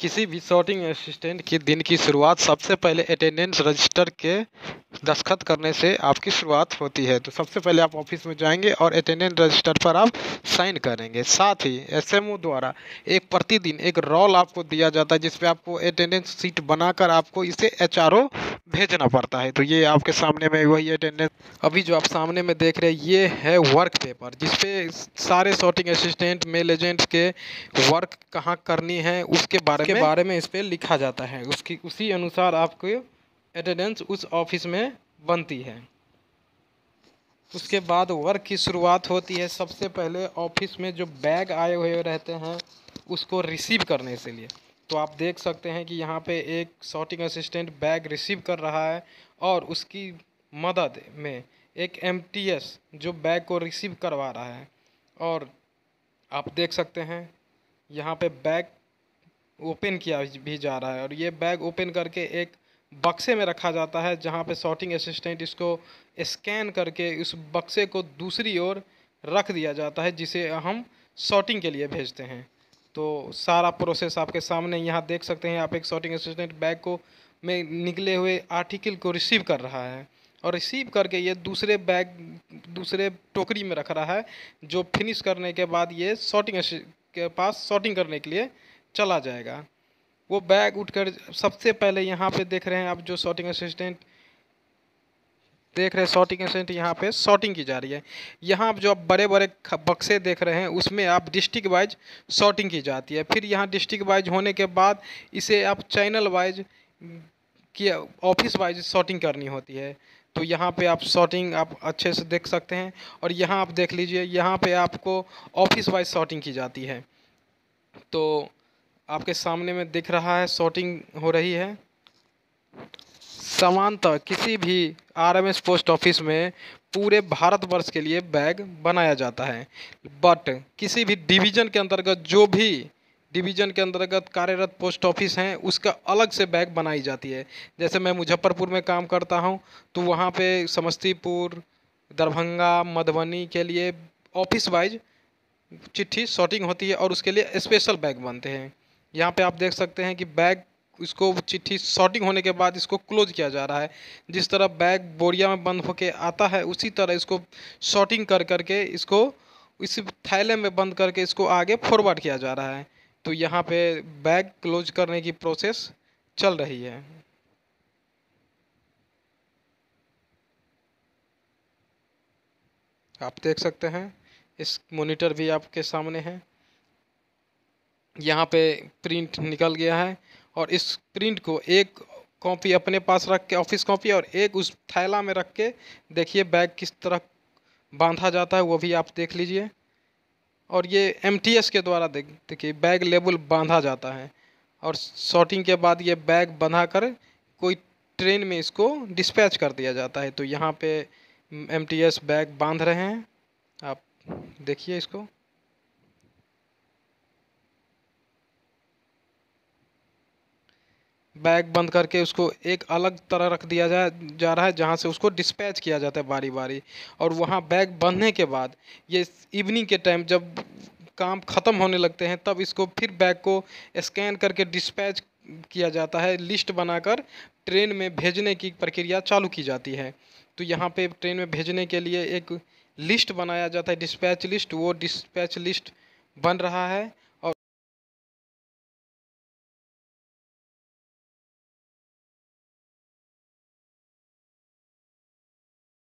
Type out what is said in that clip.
किसी भी shooting assistant की दिन की शुरुआत सबसे पहले अटेंडेंस रजिस्टर के दस्खत करने से आपकी शुरुआत होती है तो सबसे पहले आप ऑफिस में जाएंगे और अटेंडेंस रजिस्टर पर आप साइन करेंगे साथ ही एसएमओ द्वारा एक प्रतिदिन एक रोल आपको दिया जाता है जिसपे आपको अटेंडेंस सीट बनाकर आपको इसे एच भेजना पड़ता है तो ये आपके सामने में वही अटेंडेंस अभी जो आप सामने में देख रहे हैं ये है वर्क पेपर जिसपे सारे शॉटिंग असिस्टेंट मेल एजेंट्स के वर्क कहाँ करनी है उसके बारे में के बारे में इस पर लिखा जाता है उसकी उसी अनुसार आपको अटेंडेंस उस ऑफिस में बनती है उसके बाद वर्क की शुरुआत होती है सबसे पहले ऑफिस में जो बैग आए हुए रहते हैं उसको रिसीव करने से लिए तो आप देख सकते हैं कि यहाँ पे एक शॉटिंग असिस्टेंट बैग रिसीव कर रहा है और उसकी मदद में एक एम जो बैग को रिसीव करवा रहा है और आप देख सकते हैं यहाँ पे बैग ओपन किया भी जा रहा है और ये बैग ओपन करके एक बक्से में रखा जाता है जहाँ पे शॉटिंग असिस्टेंट इसको स्कैन करके उस बक्से को दूसरी ओर रख दिया जाता है जिसे हम शॉटिंग के लिए भेजते हैं तो सारा प्रोसेस आपके सामने यहाँ देख सकते हैं आप एक शॉटिंग असिस्टेंट बैग को में निकले हुए आर्टिकल को रिसीव कर रहा है और रिसीव करके ये दूसरे बैग दूसरे टोकरी में रख रहा है जो फिनिश करने के बाद ये शॉटिंग के पास शॉटिंग करने के लिए चला जाएगा वो बैग उठकर सबसे पहले यहाँ पे देख रहे हैं आप जो शॉटिंग असिस्टेंट देख रहे हैं शॉटिंग असिस्टेंट यहाँ पे शॉटिंग की जा रही है यहाँ आप जो आप बड़े बड़े बक्से देख रहे हैं उसमें आप डिस्ट्रिक्ट वाइज शॉटिंग की जाती है फिर यहाँ डिस्ट्रिक्ट वाइज होने के बाद इसे आप चैनल वाइज की ऑफिस वाइज शॉटिंग करनी होती है तो यहाँ पे आप शॉटिंग आप अच्छे से देख सकते हैं और यहाँ आप देख लीजिए यहाँ पे आपको ऑफिस वाइज शॉटिंग की जाती है तो आपके सामने में दिख रहा है शॉटिंग हो रही है समानता किसी भी आरएमएस पोस्ट ऑफिस में पूरे भारतवर्ष के लिए बैग बनाया जाता है बट किसी भी डिवीज़न के अंतर्गत जो भी डिवीज़न के अंतर्गत कार्यरत पोस्ट ऑफिस हैं उसका अलग से बैग बनाई जाती है जैसे मैं मुजफ्फरपुर में काम करता हूं तो वहां पे समस्तीपुर दरभंगा मधुबनी के लिए ऑफिस वाइज चिट्ठी शॉटिंग होती है और उसके लिए स्पेशल बैग बनते हैं यहाँ पे आप देख सकते हैं कि बैग इसको चिट्ठी शॉर्टिंग होने के बाद इसको क्लोज किया जा रहा है जिस तरह बैग बोरिया में बंद होके आता है उसी तरह इसको शॉर्टिंग कर करके इसको इस थैले में बंद करके इसको आगे फॉरवर्ड किया जा रहा है तो यहाँ पे बैग क्लोज करने की प्रोसेस चल रही है आप देख सकते हैं इस मॉनिटर भी आपके सामने है यहाँ पे प्रिंट निकल गया है और इस प्रिंट को एक कॉपी अपने पास रख के ऑफिस कॉपी और एक उस थैला में रख के देखिए बैग किस तरह बांधा जाता है वो भी आप देख लीजिए और ये एम के द्वारा देख देखिए बैग लेबल बांधा जाता है और शॉटिंग के बाद ये बैग बंधा कर कोई ट्रेन में इसको डिस्पैच कर दिया जाता है तो यहाँ पे एम बैग बांध रहे हैं आप देखिए इसको बैग बंद करके उसको एक अलग तरह रख दिया जा जा रहा है जहाँ से उसको डिस्पैच किया जाता है बारी बारी और वहाँ बैग बंधने के बाद ये इवनिंग के टाइम जब काम ख़त्म होने लगते हैं तब इसको फिर बैग को स्कैन करके डिस्पैच किया जाता है लिस्ट बनाकर ट्रेन में भेजने की प्रक्रिया चालू की जाती है तो यहाँ पे ट्रेन में भेजने के लिए एक लिस्ट बनाया जाता है डिस्पैच लिस्ट वो डिस्पैच लिस्ट बन रहा है